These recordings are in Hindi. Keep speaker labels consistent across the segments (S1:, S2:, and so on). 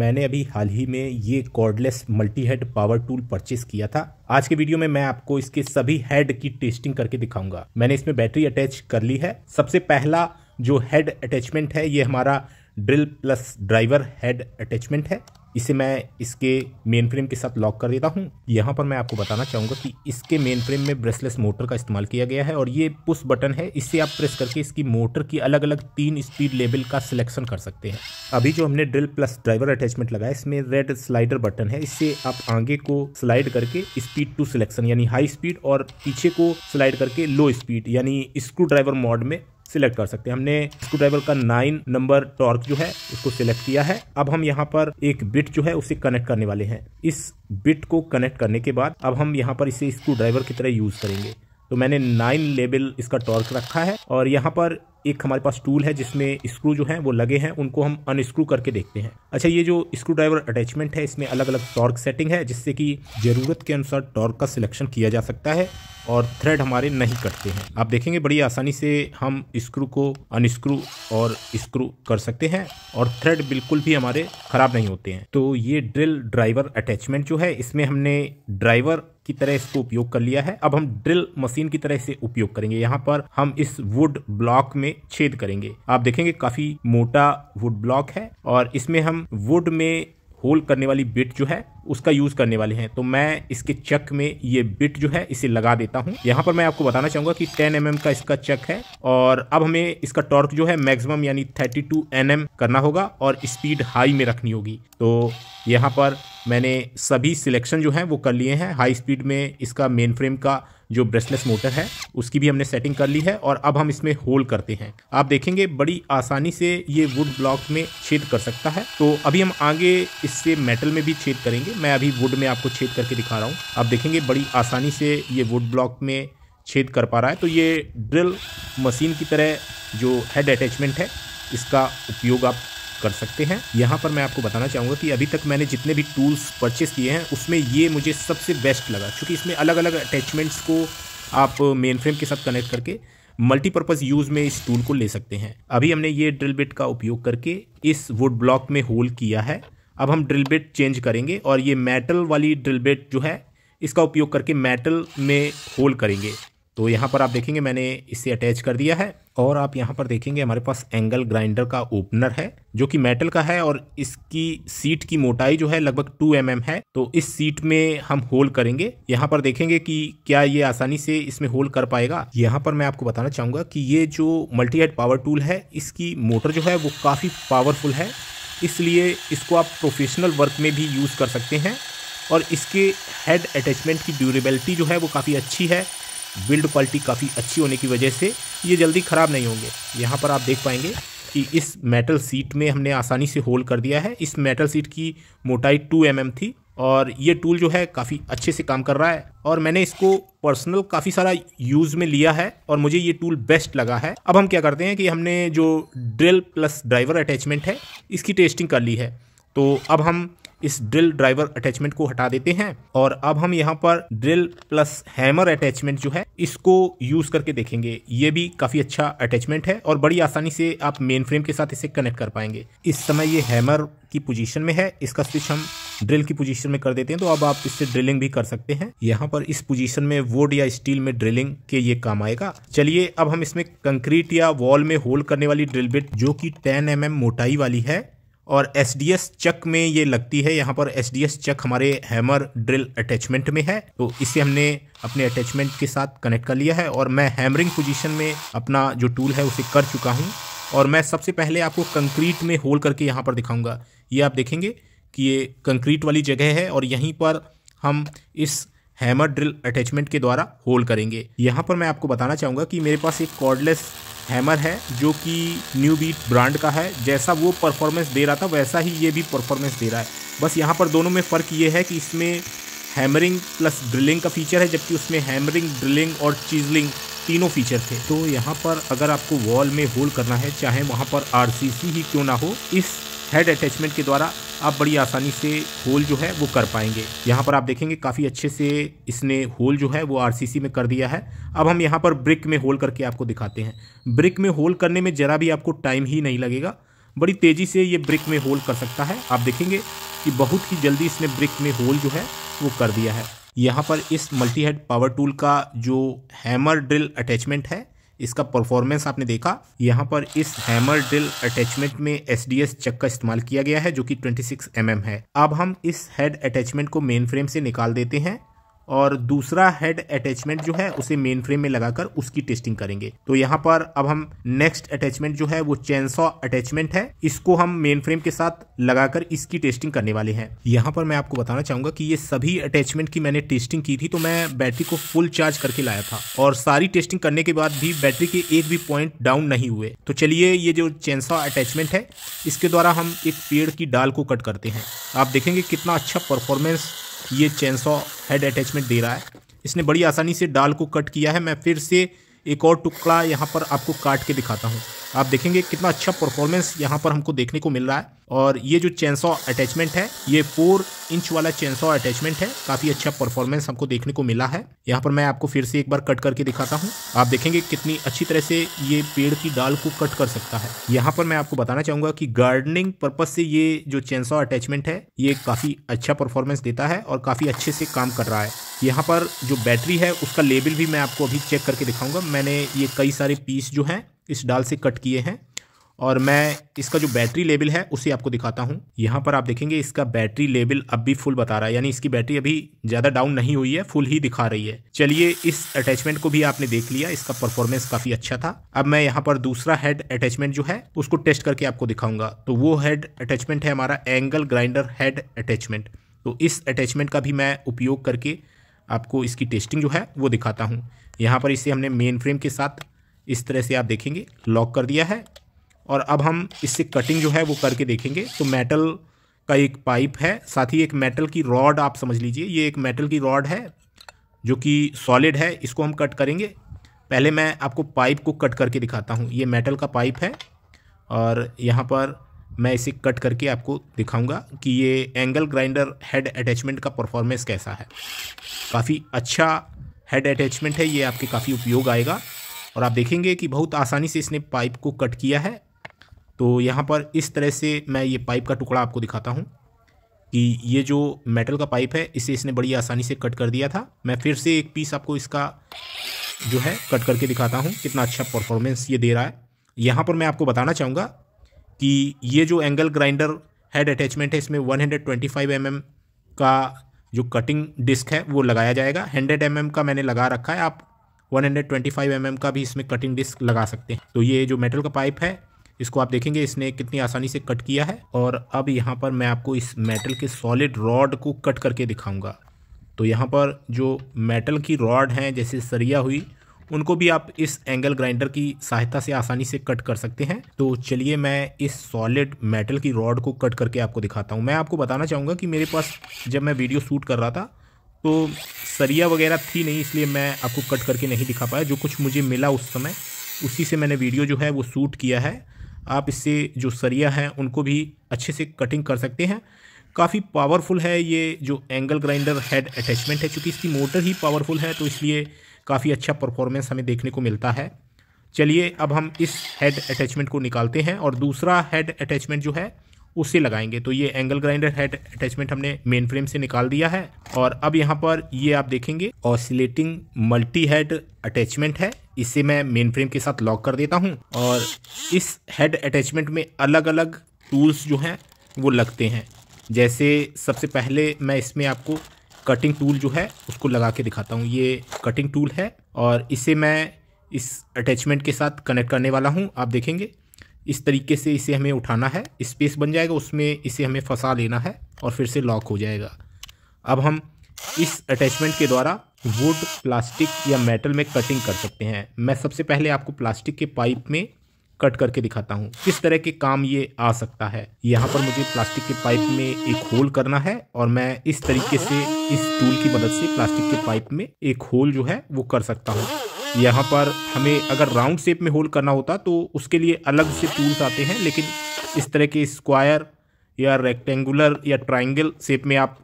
S1: मैंने अभी हाल ही में ये cordless multi head power tool purchase किया था आज के वीडियो में मैं आपको इसके सभी हेड की टेस्टिंग करके दिखाऊंगा मैंने इसमें बैटरी अटैच कर ली है सबसे पहला जो हेड अटैचमेंट है ये हमारा drill plus driver head attachment है इसे मैं इसके मेन फ्रेम के साथ लॉक कर देता हूँ यहाँ पर मैं आपको बताना चाहूँगा कि इसके मेन फ्रेम में ब्रेसलेस मोटर का इस्तेमाल किया गया है और ये पुश बटन है इससे आप प्रेस करके इसकी मोटर की अलग अलग तीन स्पीड लेवल का सिलेक्शन कर सकते हैं अभी जो हमने ड्रिल प्लस ड्राइवर अटैचमेंट लगाया इसमें रेड स्लाइडर बटन है इससे आप आगे को स्लाइड करके स्पीड टू सिलेक्शन यानी हाई स्पीड और पीछे को स्लाइड करके लो स्पीड यानी स्क्रू ड्राइवर मॉड में सिलेक्ट कर सकते हैं हमने स्क्रू ड्राइवर का नाइन नंबर टॉर्क जो है उसको सिलेक्ट किया है अब हम यहाँ पर एक बिट जो है उसे कनेक्ट करने वाले हैं इस बिट को कनेक्ट करने के बाद अब हम यहाँ पर इसे स्क्रू ड्राइवर की तरह यूज करेंगे तो मैंने नाइन लेबल इसका टॉर्क रखा है और यहाँ पर एक हमारे पास टूल है जिसमें स्क्रू जो है वो लगे हैं उनको हम अनस्क्रू करके देखते हैं अच्छा ये जो स्क्रू ड्राइवर अटैचमेंट है इसमें अलग अलग टॉर्क सेटिंग है जिससे कि ज़रूरत के अनुसार टॉर्क का सिलेक्शन किया जा सकता है और थ्रेड हमारे नहीं कटते हैं आप देखेंगे बड़ी आसानी से हम स्क्रू को अनस्क्रू और स्क्रू कर सकते हैं और थ्रेड बिल्कुल भी हमारे ख़राब नहीं होते हैं तो ये ड्रिल ड्राइवर अटैचमेंट जो है इसमें हमने ड्राइवर की तरह इसको उपयोग कर लिया है अब हम ड्रिल मशीन की तरह इसे उपयोग करेंगे यहाँ पर हम इस वुड ब्लॉक में छेद करेंगे आप देखेंगे काफी मोटा वुड ब्लॉक है और इसमें हम वुड में होल करने वाली बिट जो है उसका यूज़ करने वाले हैं तो मैं इसके चक में ये बिट जो है इसे लगा देता हूं यहां पर मैं आपको बताना चाहूंगा कि 10 एम mm का इसका चक है और अब हमें इसका टॉर्क जो है मैक्सिमम यानी 32 टू mm करना होगा और स्पीड हाई में रखनी होगी तो यहां पर मैंने सभी सिलेक्शन जो है वो कर लिए हैं हाई स्पीड में इसका मेन फ्रेम का जो ब्रेसलेस मोटर है उसकी भी हमने सेटिंग कर ली है और अब हम इसमें होल करते हैं आप देखेंगे बड़ी आसानी से ये वुड ब्लॉक में छेद कर सकता है तो अभी हम आगे इससे मेटल में भी छेद करेंगे मैं अभी वुड में आपको छेद करके दिखा रहा हूँ आप देखेंगे बड़ी आसानी से ये वुड ब्लॉक में छेद कर पा रहा है तो ये ड्रिल मशीन की तरह जो हेड अटैचमेंट है इसका उपयोग आप कर सकते हैं यहाँ पर मैं आपको बताना चाहूँगा कि अभी तक मैंने जितने भी टूल्स परचेस किए हैं उसमें ये मुझे सबसे बेस्ट लगा क्योंकि इसमें अलग अलग अटैचमेंट्स को आप मेन फ्रेम के साथ कनेक्ट करके मल्टीपर्पज़ यूज़ में इस टूल को ले सकते हैं अभी हमने ये ड्रिल बिट का उपयोग करके इस वुड ब्लॉक में होल किया है अब हम ड्रिल बिट चेंज करेंगे और ये मेटल वाली ड्रिल बिट जो है इसका उपयोग करके मेटल में होल करेंगे तो यहाँ पर आप देखेंगे मैंने इसे अटैच कर दिया है और आप यहाँ पर देखेंगे हमारे पास एंगल ग्राइंडर का ओपनर है जो कि मेटल का है और इसकी सीट की मोटाई जो है लगभग 2 एम mm है तो इस सीट में हम होल करेंगे यहाँ पर देखेंगे कि क्या ये आसानी से इसमें होल कर पाएगा यहाँ पर मैं आपको बताना चाहूँगा कि ये जो मल्टी हेड पावर टूल है इसकी मोटर जो है वो काफ़ी पावरफुल है इसलिए इसको आप प्रोफेशनल वर्क में भी यूज़ कर सकते हैं और इसके हेड अटैचमेंट की ड्यूरेबिलिटी जो है वो काफ़ी अच्छी है बिल्ड क्वालिटी काफ़ी अच्छी होने की वजह से ये जल्दी ख़राब नहीं होंगे यहाँ पर आप देख पाएंगे कि इस मेटल सीट में हमने आसानी से होल कर दिया है इस मेटल सीट की मोटाई टू एम mm थी और ये टूल जो है काफ़ी अच्छे से काम कर रहा है और मैंने इसको पर्सनल काफ़ी सारा यूज़ में लिया है और मुझे ये टूल बेस्ट लगा है अब हम क्या करते हैं कि हमने जो ड्रिल प्लस ड्राइवर अटैचमेंट है इसकी टेस्टिंग कर ली है तो अब हम इस ड्रिल ड्राइवर अटैचमेंट को हटा देते हैं और अब हम यहाँ पर ड्रिल प्लस हैमर अटैचमेंट जो है इसको यूज करके देखेंगे ये भी काफी अच्छा अटैचमेंट है और बड़ी आसानी से आप मेन फ्रेम के साथ इसे कनेक्ट कर पाएंगे इस समय ये हैमर की पोजीशन में है इसका स्विच हम ड्रिल की पोजीशन में कर देते हैं तो अब आप इससे ड्रिलिंग भी कर सकते हैं यहाँ पर इस पोजीशन में वुड या स्टील में ड्रिलिंग के ये काम आएगा चलिए अब हम इसमें कंक्रीट या वॉल में होल करने वाली ड्रिल बिट जो कि 10 एम mm मोटाई वाली है और एस डी एस चक में ये लगती है यहाँ पर एस डी एस चक हमारे हैमर ड्रिल अटैचमेंट में है तो इसे हमने अपने अटैचमेंट के साथ कनेक्ट कर लिया है और मैं हैमरिंग पोजीशन में अपना जो टूल है उसे कर चुका हूँ और मैं सबसे पहले आपको कंक्रीट में होल करके यहाँ पर दिखाऊंगा ये आप देखेंगे कि ये कंक्रीट वाली जगह है और यहीं पर हम इस हैमर ड्रिल अटैचमेंट के द्वारा होल करेंगे यहाँ पर मैं आपको बताना चाहूँगा कि मेरे पास एक कॉर्डलेस हैमर है जो कि न्यू बीट ब्रांड का है जैसा वो परफॉर्मेंस दे रहा था वैसा ही ये भी परफॉर्मेंस दे रहा है बस यहाँ पर दोनों में फ़र्क ये है कि इसमें हैमरिंग प्लस ड्रिलिंग का फीचर है जबकि उसमें हैमरिंग ड्रिलिंग और चीजलिंग तीनों फीचर थे तो यहाँ पर अगर आपको वॉल में होल करना है चाहे वहाँ पर आर ही क्यों ना हो इस हेड अटैचमेंट के द्वारा आप बड़ी आसानी से होल जो है वो कर पाएंगे यहाँ पर आप देखेंगे काफ़ी अच्छे से इसने होल जो है वो आरसीसी में कर दिया है अब हम यहाँ पर ब्रिक में होल करके आपको दिखाते हैं ब्रिक में होल करने में ज़रा भी आपको टाइम ही नहीं लगेगा बड़ी तेज़ी से ये ब्रिक में होल कर सकता है आप देखेंगे कि बहुत ही जल्दी इसने ब्रिक में होल जो है वो कर दिया है यहाँ पर इस मल्टी हेड पावर टूल का जो हैमर ड्रिल अटैचमेंट है इसका परफॉर्मेंस आपने देखा यहाँ पर इस हैमर ड्रिल अटैचमेंट में एस डी एस चक का इस्तेमाल किया गया है जो कि 26 सिक्स mm है अब हम इस हेड अटैचमेंट को मेन फ्रेम से निकाल देते हैं और दूसरा हेड अटैचमेंट जो है उसे मेन फ्रेम में लगाकर उसकी टेस्टिंग करेंगे तो यहाँ पर अब हम नेक्स्ट अटैचमेंट जो है वो चैनसॉ अटैचमेंट है इसको हम मेन फ्रेम के साथ लगाकर इसकी टेस्टिंग करने वाले हैं यहाँ पर मैं आपको बताना चाहूंगा कि ये सभी अटैचमेंट की मैंने टेस्टिंग की थी तो मैं बैटरी को फुल चार्ज करके लाया था और सारी टेस्टिंग करने के बाद भी बैटरी के एक भी पॉइंट डाउन नहीं हुए तो चलिए ये जो चैनसॉ अटैचमेंट है इसके द्वारा हम एक पेड़ की डाल को कट करते हैं आप देखेंगे कितना अच्छा परफॉर्मेंस ये चैनसॉ हेड अटैचमेंट दे रहा है इसने बड़ी आसानी से डाल को कट किया है मैं फिर से एक और टुकड़ा यहाँ पर आपको काट के दिखाता हूँ आप देखेंगे कितना अच्छा परफॉर्मेंस यहाँ पर हमको देखने को मिल रहा है और ये जो चैनसॉ अटैचमेंट है ये फोर इंच वाला चैनसॉ अटैचमेंट है काफ़ी अच्छा परफॉर्मेंस हमको देखने को मिला है यहाँ पर मैं आपको फिर से एक बार कट करके दिखाता हूँ आप देखेंगे कितनी अच्छी तरह से ये पेड़ की डाल को कट कर सकता है यहाँ पर मैं आपको बताना चाहूंगा की गार्डनिंग पर्पज से ये जो चैनसॉ अटैचमेंट है ये काफ़ी अच्छा परफॉर्मेंस देता है और काफ़ी अच्छे से काम कर रहा है यहाँ पर जो बैटरी है उसका लेबल भी मैं आपको अभी चेक करके दिखाऊंगा मैंने ये कई सारे पीस जो हैं इस डाल से कट किए हैं और मैं इसका जो बैटरी लेबल है उसे आपको दिखाता हूँ यहाँ पर आप देखेंगे इसका बैटरी लेबल अब भी फुल बता रहा है यानी इसकी बैटरी अभी ज़्यादा डाउन नहीं हुई है फुल ही दिखा रही है चलिए इस अटैचमेंट को भी आपने देख लिया इसका परफॉर्मेंस काफ़ी अच्छा था अब मैं यहाँ पर दूसरा हेड अटैचमेंट जो है उसको टेस्ट करके आपको दिखाऊंगा तो वो हेड अटैचमेंट है हमारा एंगल ग्राइंडर हेड अटैचमेंट तो इस अटैचमेंट का भी मैं उपयोग करके आपको इसकी टेस्टिंग जो है वो दिखाता हूँ यहाँ पर इसे हमने मेन फ्रेम के साथ इस तरह से आप देखेंगे लॉक कर दिया है और अब हम इससे कटिंग जो है वो करके देखेंगे तो मेटल का एक पाइप है साथ ही एक मेटल की रॉड आप समझ लीजिए ये एक मेटल की रॉड है जो कि सॉलिड है इसको हम कट करेंगे पहले मैं आपको पाइप को कट करके दिखाता हूँ ये मेटल का पाइप है और यहाँ पर मैं इसे कट करके आपको दिखाऊंगा कि ये एंगल ग्राइंडर हेड अटैचमेंट का परफॉर्मेंस कैसा है काफ़ी अच्छा हेड अटैचमेंट है ये आपके काफ़ी उपयोग आएगा और आप देखेंगे कि बहुत आसानी से इसने पाइप को कट किया है तो यहाँ पर इस तरह से मैं ये पाइप का टुकड़ा आपको दिखाता हूँ कि ये जो मेटल का पाइप है इसे इसने बड़ी आसानी से कट कर दिया था मैं फिर से एक पीस आपको इसका जो है कट करके दिखाता हूँ कितना अच्छा परफॉर्मेंस ये दे रहा है यहाँ पर मैं आपको बताना चाहूँगा कि ये जो एंगल ग्राइंडर हेड अटैचमेंट है इसमें 125 हंड्रेड mm का जो कटिंग डिस्क है वो लगाया जाएगा 100 mm का मैंने लगा रखा है आप 125 हंड्रेड mm का भी इसमें कटिंग डिस्क लगा सकते हैं तो ये जो मेटल का पाइप है इसको आप देखेंगे इसने कितनी आसानी से कट किया है और अब यहाँ पर मैं आपको इस मेटल के सॉलिड रॉड को कट करके दिखाऊंगा तो यहाँ पर जो मेटल की रॉड हैं जैसे सरिया हुई उनको भी आप इस एंगल ग्राइंडर की सहायता से आसानी से कट कर सकते हैं तो चलिए मैं इस सॉलिड मेटल की रॉड को कट करके आपको दिखाता हूँ मैं आपको बताना चाहूँगा कि मेरे पास जब मैं वीडियो शूट कर रहा था तो सरिया वगैरह थी नहीं इसलिए मैं आपको कट करके नहीं दिखा पाया जो कुछ मुझे मिला उस समय उसी से मैंने वीडियो जो है वो शूट किया है आप इससे जो सरिया हैं उनको भी अच्छे से कटिंग कर सकते हैं काफ़ी पावरफुल है ये जो एंगल ग्राइंडर हेड अटैचमेंट है चूँकि इसकी मोटर ही पावरफुल है तो इसलिए काफ़ी अच्छा परफॉर्मेंस हमें देखने को मिलता है चलिए अब हम इस हेड अटैचमेंट को निकालते हैं और दूसरा हेड अटैचमेंट जो है उसे लगाएंगे तो ये एंगल ग्राइंडर हेड अटैचमेंट हमने मेन फ्रेम से निकाल दिया है और अब यहाँ पर ये आप देखेंगे ऑसिलेटिंग मल्टी हेड अटैचमेंट है इसे मैं मेन फ्रेम के साथ लॉक कर देता हूँ और इस हेड अटैचमेंट में अलग अलग टूल्स जो हैं वो लगते हैं जैसे सबसे पहले मैं इसमें आपको कटिंग टूल जो है उसको लगा के दिखाता हूँ ये कटिंग टूल है और इसे मैं इस अटैचमेंट के साथ कनेक्ट करने वाला हूँ आप देखेंगे इस तरीके से इसे हमें उठाना है स्पेस बन जाएगा उसमें इसे हमें फंसा लेना है और फिर से लॉक हो जाएगा अब हम इस अटैचमेंट के द्वारा वुड प्लास्टिक या मेटल में कटिंग कर सकते हैं मैं सबसे पहले आपको प्लास्टिक के पाइप में कट करके दिखाता हूँ किस तरह के काम ये आ सकता है यहाँ पर मुझे प्लास्टिक के पाइप में एक होल करना है और मैं इस तरीके से इस टूल की मदद से प्लास्टिक के पाइप में एक होल जो है वो कर सकता हूँ यहाँ पर हमें अगर राउंड शेप में होल करना होता तो उसके लिए अलग से टूल्स आते हैं लेकिन इस तरह के स्क्वायर या रेक्टेंगुलर या ट्राइंगल शेप में आप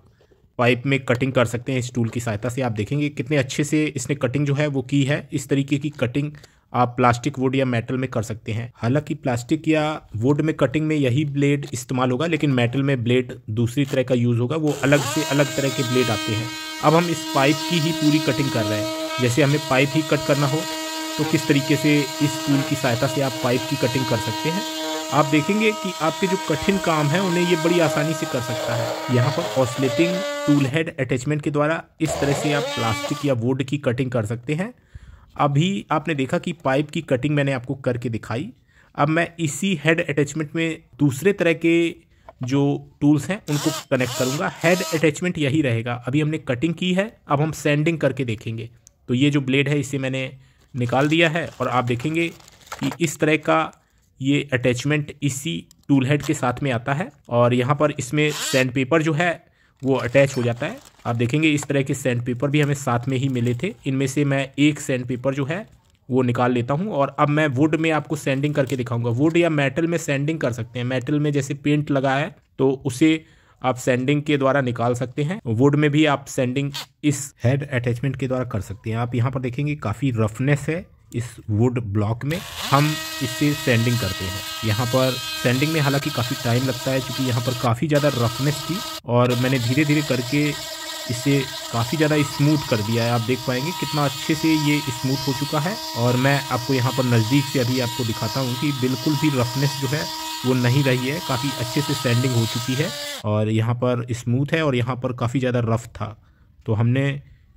S1: पाइप में कटिंग कर सकते हैं इस टूल की सहायता से आप देखेंगे कितने अच्छे से इसने कटिंग जो है वो की है इस तरीके की कटिंग आप प्लास्टिक वुड या मेटल में कर सकते हैं हालांकि प्लास्टिक या वुड में कटिंग में यही ब्लेड इस्तेमाल होगा लेकिन मेटल में ब्लेड दूसरी तरह का यूज़ होगा वो अलग से अलग तरह के ब्लेड आते हैं अब हम इस पाइप की ही पूरी कटिंग कर रहे हैं जैसे हमें पाइप ही कट करना हो तो किस तरीके से इस टूल की सहायता से आप पाइप की कटिंग कर सकते हैं आप देखेंगे कि आपके जो कठिन काम है उन्हें ये बड़ी आसानी से कर सकता है यहाँ पर ऑसलेटिंग टूल हेड अटैचमेंट के द्वारा इस तरह से आप प्लास्टिक या वुड की कटिंग कर सकते हैं अभी आपने देखा कि पाइप की कटिंग मैंने आपको करके दिखाई अब मैं इसी हेड अटैचमेंट में दूसरे तरह के जो टूल्स हैं उनको कनेक्ट करूँगा हेड अटैचमेंट यही रहेगा अभी हमने कटिंग की है अब हम सैंडिंग करके देखेंगे तो ये जो ब्लेड है इसे मैंने निकाल दिया है और आप देखेंगे कि इस तरह का ये अटैचमेंट इसी टूल हेड के साथ में आता है और यहाँ पर इसमें सैंड पेपर जो है वो अटैच हो जाता है आप देखेंगे इस तरह के सैंड पेपर भी हमें साथ में ही मिले थे इनमें से मैं एक सैंड पेपर जो है वो निकाल लेता हूँ और अब मैं वुड में आपको सेंडिंग करके दिखाऊंगा वुड या मेटल में सेंडिंग कर सकते हैं मेटल में जैसे पेंट लगा है तो उसे आप सेंडिंग के द्वारा निकाल सकते हैं वुड में भी आप सेंडिंग इस हेड अटैचमेंट के द्वारा कर सकते हैं आप यहाँ पर देखेंगे काफ़ी रफनेस है इस वुड ब्लॉक में हम इससे सेंडिंग करते हैं यहाँ पर सेंडिंग में हालांकि काफ़ी टाइम लगता है क्योंकि यहाँ पर काफ़ी ज़्यादा रफनेस थी और मैंने धीरे धीरे करके इसे काफ़ी ज़्यादा स्मूथ कर दिया है आप देख पाएंगे कितना अच्छे से ये स्मूथ हो चुका है और मैं आपको यहाँ पर नज़दीक से अभी आपको दिखाता हूँ कि बिल्कुल भी रफनेस जो है वो नहीं रही है काफ़ी अच्छे से सैंडिंग हो चुकी है और यहाँ पर स्मूथ है और यहाँ पर काफ़ी ज़्यादा रफ था तो हमने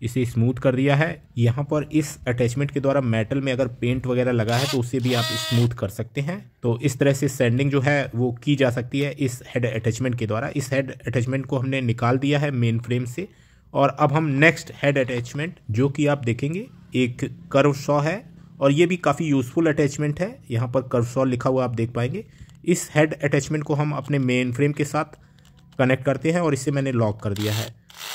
S1: इसे स्मूथ कर दिया है यहाँ पर इस अटैचमेंट के द्वारा मेटल में अगर पेंट वगैरह लगा है तो उसे भी आप स्मूथ कर सकते हैं तो इस तरह से सैंडिंग जो है वो की जा सकती है इस हेड अटैचमेंट के द्वारा इस हेड अटैचमेंट को हमने निकाल दिया है मेन फ्रेम से और अब हम नेक्स्ट हेड अटैचमेंट जो कि आप देखेंगे एक कर्व सॉ है और ये भी काफ़ी यूज़फुल अटैचमेंट है यहाँ पर कर्व सॉ लिखा हुआ आप देख पाएंगे इस हेड अटैचमेंट को हम अपने मेन फ्रेम के साथ कनेक्ट करते हैं और इसे मैंने लॉक कर दिया है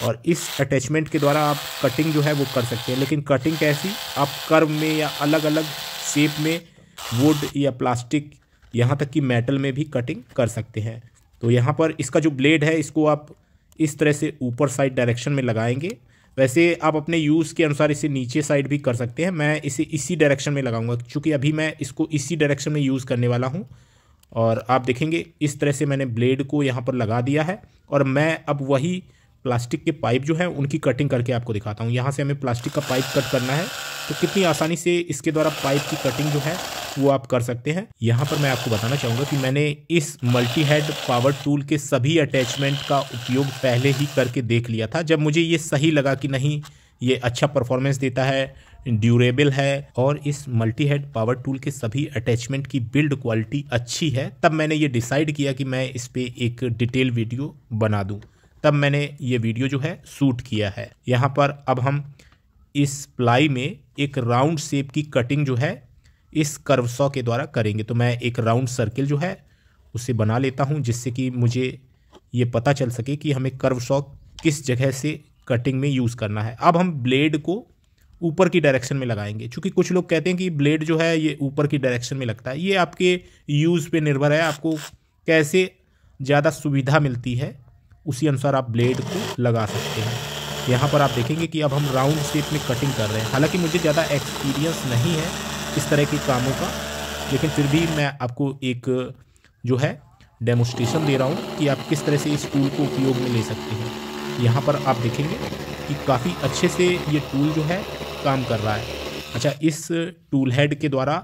S1: और इस अटैचमेंट के द्वारा आप कटिंग जो है वो कर सकते हैं लेकिन कटिंग कैसी आप कर्व में या अलग अलग शेप में वुड या प्लास्टिक यहाँ तक कि मेटल में भी कटिंग कर सकते हैं तो यहाँ पर इसका जो ब्लेड है इसको आप इस तरह से ऊपर साइड डायरेक्शन में लगाएंगे वैसे आप अपने यूज़ के अनुसार इसे नीचे साइड भी कर सकते हैं मैं इसे इसी डायरेक्शन में लगाऊंगा क्योंकि अभी मैं इसको इसी डायरेक्शन में यूज़ करने वाला हूँ और आप देखेंगे इस तरह से मैंने ब्लेड को यहाँ पर लगा दिया है और मैं अब वही प्लास्टिक के पाइप जो है उनकी कटिंग करके आपको दिखाता हूँ यहाँ से हमें प्लास्टिक का पाइप कट करना है तो कितनी आसानी से इसके द्वारा पाइप की कटिंग जो है वो आप कर सकते हैं यहाँ पर मैं आपको बताना चाहूँगा कि मैंने इस मल्टी हेड पावर टूल के सभी अटैचमेंट का उपयोग पहले ही करके देख लिया था जब मुझे ये सही लगा कि नहीं ये अच्छा परफॉर्मेंस देता है ड्यूरेबल है और इस मल्टी हेड पावर टूल के सभी अटैचमेंट की बिल्ड क्वालिटी अच्छी है तब मैंने ये डिसाइड किया कि मैं इस पर एक डिटेल वीडियो बना दूँ तब मैंने ये वीडियो जो है शूट किया है यहाँ पर अब हम इस प्लाई में एक राउंड शेप की कटिंग जो है इस कर्व सॉ के द्वारा करेंगे तो मैं एक राउंड सर्किल जो है उसे बना लेता हूँ जिससे कि मुझे ये पता चल सके कि हमें कर्व सॉ किस जगह से कटिंग में यूज़ करना है अब हम ब्लेड को ऊपर की डायरेक्शन में लगाएंगे क्योंकि कुछ लोग कहते हैं कि ब्लेड जो है ये ऊपर की डायरेक्शन में लगता है ये आपके यूज़ पे निर्भर है आपको कैसे ज़्यादा सुविधा मिलती है उसी अनुसार आप ब्लेड को लगा सकते हैं यहाँ पर आप देखेंगे कि अब हम राउंड शेप में कटिंग कर रहे हैं हालांकि मुझे ज़्यादा एक्सपीरियंस नहीं है इस तरह के कामों का लेकिन फिर भी मैं आपको एक जो है डेमोस्ट्रेशन दे रहा हूँ कि आप किस तरह से इस टूल को उपयोग में ले सकते हैं यहाँ पर आप देखेंगे कि काफ़ी अच्छे से ये टूल जो है काम कर रहा है अच्छा इस टूल हेड के द्वारा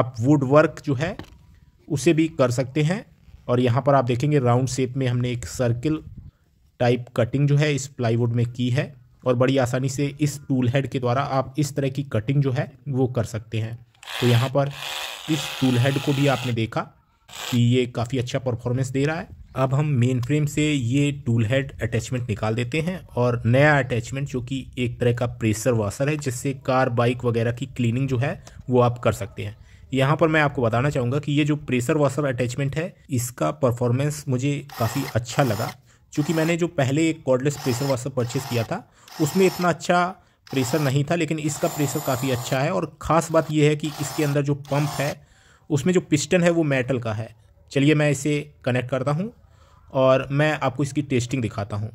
S1: आप वुड वर्क जो है उसे भी कर सकते हैं और यहाँ पर आप देखेंगे राउंड शेप में हमने एक सर्किल टाइप कटिंग जो है इस प्लाईवुड में की है और बड़ी आसानी से इस टूल हेड के द्वारा आप इस तरह की कटिंग जो है वो कर सकते हैं तो यहाँ पर इस टूल हेड को भी आपने देखा कि ये काफ़ी अच्छा परफॉर्मेंस दे रहा है अब हम मेन फ्रेम से ये टूल हेड अटैचमेंट निकाल देते हैं और नया अटैचमेंट जो कि एक तरह का प्रेशर वाशर है जिससे कार बाइक वगैरह की क्लीनिंग जो है वो आप कर सकते हैं यहाँ पर मैं आपको बताना चाहूँगा कि ये जो प्रेशर वॉशर अटैचमेंट है इसका परफॉर्मेंस मुझे काफ़ी अच्छा लगा चूँकि मैंने जो पहले एक कॉर्डलेस प्रेशर वॉशर परचेज़ किया था उसमें इतना अच्छा प्रेशर नहीं था लेकिन इसका प्रेशर काफ़ी अच्छा है और ख़ास बात यह है कि इसके अंदर जो पंप है उसमें जो पिस्टन है वो मेटल का है चलिए मैं इसे कनेक्ट करता हूँ और मैं आपको इसकी टेस्टिंग दिखाता हूँ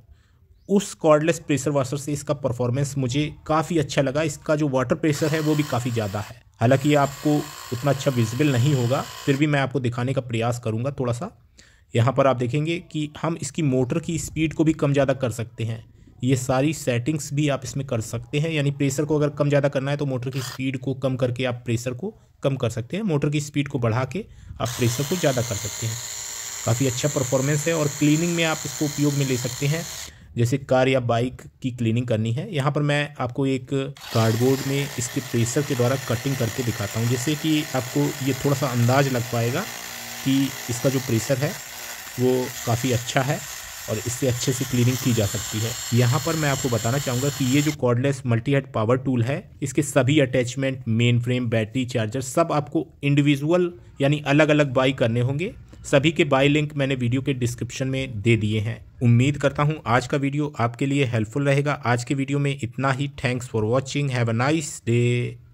S1: उस कॉर्डलेस प्रेशर वाशर से इसका परफॉर्मेंस मुझे काफ़ी अच्छा लगा इसका जो वाटर प्रेशर है वो भी काफ़ी ज़्यादा है हालांकि ये आपको उतना अच्छा विजिबल नहीं होगा फिर भी मैं आपको दिखाने का प्रयास करूँगा थोड़ा सा यहाँ पर आप देखेंगे कि हम इसकी मोटर की स्पीड को भी कम ज़्यादा कर सकते हैं ये सारी सेटिंग्स भी आप इसमें कर सकते हैं यानी प्रेशर को अगर कम ज़्यादा करना है तो मोटर की स्पीड को कम करके आप प्रेशर को कम कर सकते हैं मोटर की स्पीड को बढ़ा के आप प्रेशर को ज़्यादा कर सकते हैं काफ़ी अच्छा परफॉर्मेंस है और क्लीनिंग में आप इसको उपयोग में ले सकते हैं जैसे कार या बाइक की क्लीनिंग करनी है यहाँ पर मैं आपको एक कार्डबोर्ड में इसके प्रेशर के द्वारा कटिंग करके दिखाता हूँ जिससे कि आपको ये थोड़ा सा अंदाज लग पाएगा कि इसका जो प्रेशर है वो काफ़ी अच्छा है और इससे अच्छे से क्लीनिंग की जा सकती है यहाँ पर मैं आपको बताना चाहूँगा कि ये जो cordless multi head power tool है इसके सभी attachment main frame battery charger सब आपको इंडिविजुअल यानी अलग अलग बाई करने होंगे सभी के बाय लिंक मैंने वीडियो के डिस्क्रिप्शन में दे दिए हैं उम्मीद करता हूँ आज का वीडियो आपके लिए हेल्पफुल रहेगा आज के वीडियो में इतना ही thanks for watching have a nice day